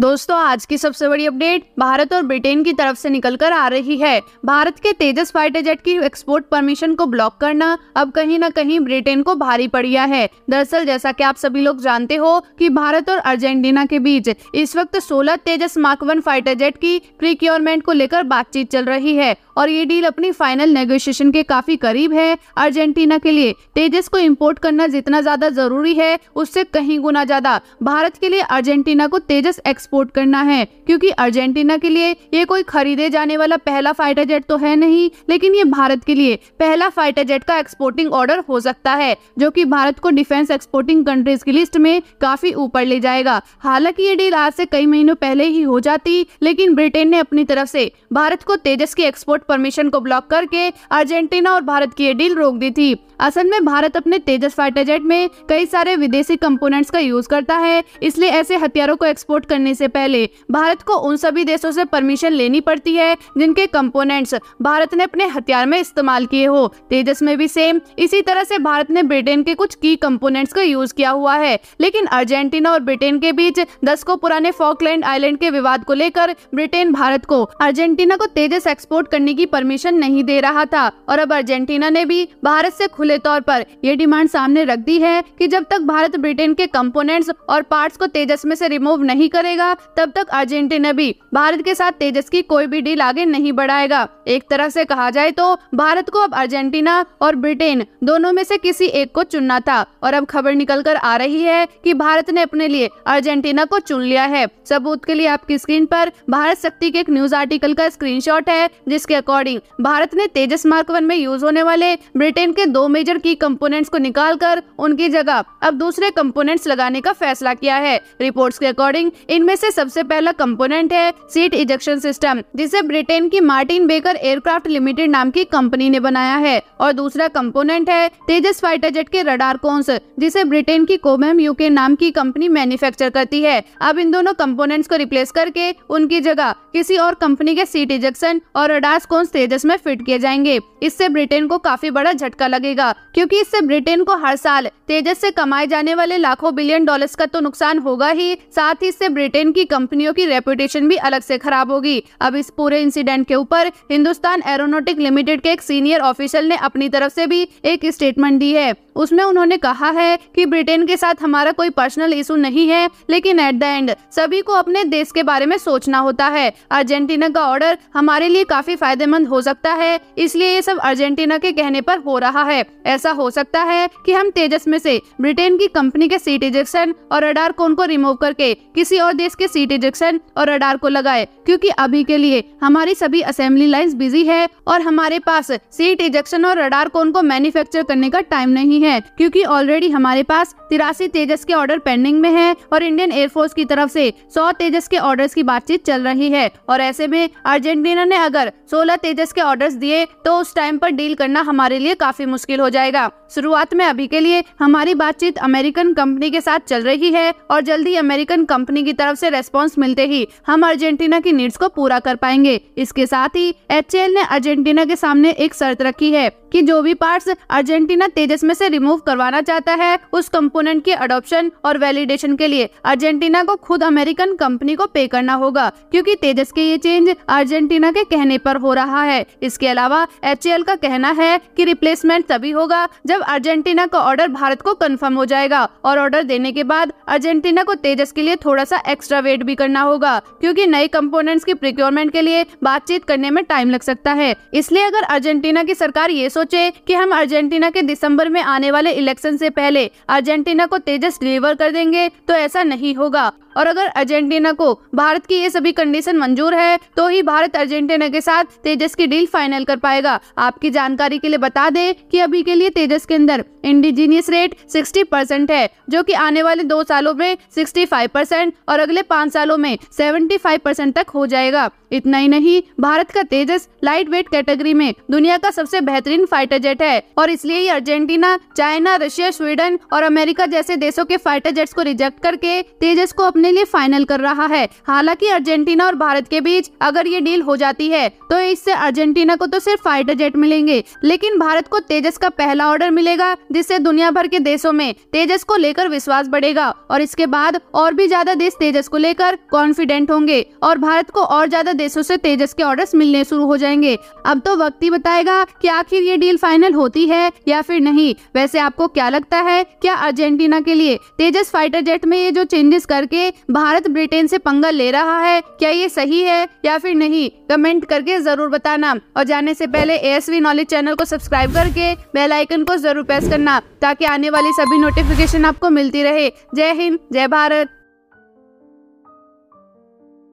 दोस्तों आज की सबसे बड़ी अपडेट भारत और ब्रिटेन की तरफ से निकलकर आ रही है भारत के तेजस फाइटर जेट की एक्सपोर्ट परमिशन को ब्लॉक करना अब कहीं न कहीं ब्रिटेन को भारी पड़ गया है दरअसल जैसा कि आप सभी लोग जानते हो कि भारत और अर्जेंटीना के बीच इस वक्त 16 Tejas mark one fighter jet की प्रिक्योरमेंट को लेकर बातचीत चल रही है और ये डील अपनी फाइनल नेगोशिएशन के काफ़ी करीब है अर्जेंटीना के लिए तेजस को इम्पोर्ट करना जितना ज़्यादा ज़रूरी है उससे कहीं गुना ज़्यादा भारत के लिए अर्जेंटीना को तेजस एक्सपोर्ट करना है क्योंकि अर्जेंटीना के लिए ये कोई खरीदे जाने वाला पहला फाइटर जेट तो है नहीं लेकिन ये भारत के लिए पहला फाइटर जेट का एक्सपोर्टिंग ऑर्डर हो सकता है जो कि भारत को डिफेंस एक्सपोर्टिंग कंट्रीज की लिस्ट में काफी ऊपर ले जाएगा हालांकि ये डील आज से कई महीनों पहले ही हो जाती लेकिन ब्रिटेन ने अपनी तरफ से भारत को तेजस की एक्सपोर्ट परमिशन को ब्लॉक करके अर्जेंटीना और भारत की ये डील रोक दी थी असल में भारत अपने तेजस फाइटर जेट में कई सारे विदेशी कंपोनेंट्स का यूज करता है इसलिए ऐसे हथियारों को एक्सपोर्ट करने से पहले भारत को उन सभी देशों से परमिशन लेनी पड़ती है जिनके कंपोनेंट्स भारत ने अपने हथियार में इस्तेमाल किए हो तेजस में भी सेम इसी तरह से भारत ने ब्रिटेन के कुछ की कंपोनेंट्स का यूज किया हुआ है लेकिन अर्जेंटीना और ब्रिटेन के बीच दस को पुराने फॉकलैंड आईलैंड के विवाद को लेकर ब्रिटेन भारत को अर्जेंटीना को तेजस एक्सपोर्ट करने की परमिशन नहीं दे रहा था और अब अर्जेंटीना ने भी भारत से खुले तौर पर ये डिमांड सामने रख दी है कि जब तक भारत ब्रिटेन के कंपोनेंट्स और पार्ट्स को तेजस में से रिमूव नहीं करेगा तब तक अर्जेंटीना भी भारत के साथ तेजस की कोई भी डील आगे नहीं बढ़ाएगा एक तरह से कहा जाए तो भारत को अब अर्जेंटीना और ब्रिटेन दोनों में से किसी एक को चुनना था और अब खबर निकल कर आ रही है कि भारत ने अपने लिए अर्जेंटीना को चुन लिया है सबूत के लिए आपकी स्क्रीन पर भारत शक्ति के एक न्यूज आर्टिकल का स्क्रीनशॉट है जिसके अकॉर्डिंग भारत ने तेजस मार्क वन में यूज होने वाले ब्रिटेन के दो मेजर की कंपोनेंट्स को निकालकर उनकी जगह अब दूसरे कंपोनेंट्स लगाने का फैसला किया है रिपोर्ट्स के अकॉर्डिंग इनमें से सबसे पहला कंपोनेंट है सीट इजेक्शन सिस्टम जिसे ब्रिटेन की मार्टिन बेकर एयरक्राफ्ट लिमिटेड नाम की कंपनी ने बनाया है और दूसरा कंपोनेंट है तेजस फाइटर जेट के रडार कोन्स जिसे ब्रिटेन की कोबेम यूके नाम की कंपनी मैन्युफैक्चर करती है अब इन दोनों कंपोनेंट्स को रिप्लेस करके उनकी जगह किसी और कंपनी के सीट इजेक्शन और रडार्स कौन स्टेजस में फिट किए जाएंगे इससे ब्रिटेन को काफी बड़ा झटका लगेगा क्योंकि इससे ब्रिटेन को हर साल तेजस से कमाए जाने वाले लाखों बिलियन डॉलर्स का तो नुकसान होगा ही साथ ही इससे ब्रिटेन की कंपनियों की रेपुटेशन भी अलग से खराब होगी अब इस पूरे इंसिडेंट के ऊपर हिंदुस्तान एरोनोटिक लिमिटेड के एक सीनियर ऑफिसर ने अपनी तरफ से भी एक स्टेटमेंट दी है उसमें उन्होंने कहा है कि ब्रिटेन के साथ हमारा कोई पर्सनल इशू नहीं है लेकिन एट द एंड सभी को अपने देश के बारे में सोचना होता है अर्जेंटीना का ऑर्डर हमारे लिए काफी फायदेमंद हो सकता है इसलिए ये सब अर्जेंटीना के कहने पर हो रहा है ऐसा हो सकता है कि हम तेजस में से ब्रिटेन की कंपनी के सीट इजेक्शन और अडार कोन को रिमूव करके किसी और देश के सीट इजेक्शन और अडार को लगाए क्योंकि अभी के लिए हमारी सभी असेंबली लाइन बिजी है और हमारे पास सीट इजेक्शन और अडार कोन को मैन्युफैक्चर करने का टाइम नहीं है है क्योंकि ऑलरेडी हमारे पास तिरासी तेजस के ऑर्डर पेंडिंग में है और इंडियन एयरफोर्स की तरफ से 100 तेजस के ऑर्डर्स की बातचीत चल रही है और ऐसे में अर्जेंटीना ने अगर 16 तेजस के ऑर्डर्स दिए तो उस टाइम पर डील करना हमारे लिए काफी मुश्किल हो जाएगा शुरुआत में अभी के लिए हमारी बातचीत अमेरिकन कंपनी के साथ चल रही है और जल्दी अमेरिकन कंपनी की तरफ ऐसी रेस्पॉन्स मिलते ही हम अर्जेंटीना की नीड्स को पूरा कर पाएंगे इसके साथ ही एच ने अर्जेंटीना के सामने एक शर्त रखी है कि जो भी पार्ट्स अर्जेंटीना तेजस में से रिमूव करवाना चाहता है उस कंपोनेंट की अडोप्शन और वैलिडेशन के लिए अर्जेंटीना को खुद अमेरिकन कंपनी को पे करना होगा क्योंकि तेजस के ये चेंज अर्जेंटीना के कहने पर हो रहा है इसके अलावा एच का कहना है कि रिप्लेसमेंट तभी होगा जब अर्जेंटीना का ऑर्डर भारत को कन्फर्म हो जाएगा और ऑर्डर देने के बाद अर्जेंटीना को तेजस के लिए थोड़ा सा एक्स्ट्रा वेट भी करना होगा क्यूँकी नए कंपोनेंट्स की प्रिक्योरमेंट के लिए बातचीत करने में टाइम लग सकता है इसलिए अगर अर्जेंटीना की सरकार ये सोचे कि हम अर्जेंटीना के दिसंबर में आने वाले इलेक्शन से पहले अर्जेंटीना को तेजस डिलीवर कर देंगे तो ऐसा नहीं होगा और अगर अर्जेंटीना को भारत की ये सभी कंडीशन मंजूर है तो ही भारत अर्जेंटीना के साथ तेजस की डील फाइनल कर पाएगा आपकी जानकारी के लिए बता दें कि अभी के लिए तेजस के अंदर इंडिजीनियस रेट 60 परसेंट है जो कि आने वाले दो सालों में 65 परसेंट और अगले पाँच सालों में 75 परसेंट तक हो जाएगा इतना ही नहीं भारत का तेजस लाइट वेट कैटेगरी में दुनिया का सबसे बेहतरीन फाइटर जेट है और इसलिए ही अर्जेंटीना चाइना रशिया स्वीडन और अमेरिका जैसे देशों के फाइटर जेट्स को रिजेक्ट करके तेजस को अपने अपने लिए फाइनल कर रहा है हालांकि अर्जेंटीना और भारत के बीच अगर ये डील हो जाती है तो इससे अर्जेंटीना को तो सिर्फ फाइटर जेट मिलेंगे लेकिन भारत को तेजस का पहला ऑर्डर मिलेगा जिससे दुनिया भर के देशों में तेजस को लेकर विश्वास बढ़ेगा और इसके बाद और भी ज्यादा देश तेजस को लेकर कॉन्फिडेंट होंगे और भारत को और ज्यादा देशों से तेजस के ऑर्डर्स मिलने शुरू हो जाएंगे अब तो वक्त ही बताएगा कि आखिर ये डील फाइनल होती है या फिर नहीं वैसे आपको क्या लगता है क्या अर्जेंटीना के लिए तेजस फाइटर जेट में ये जो चेंजेस करके भारत ब्रिटेन से पंगा ले रहा है क्या ये सही है या फिर नहीं कमेंट करके जरूर बताना और जाने से पहले एएसवी नॉलेज चैनल को सब्सक्राइब करके बेल आइकन को जरूर प्रेस करना ताकि आने वाली सभी नोटिफिकेशन आपको मिलती रहे जय हिंद जय भारत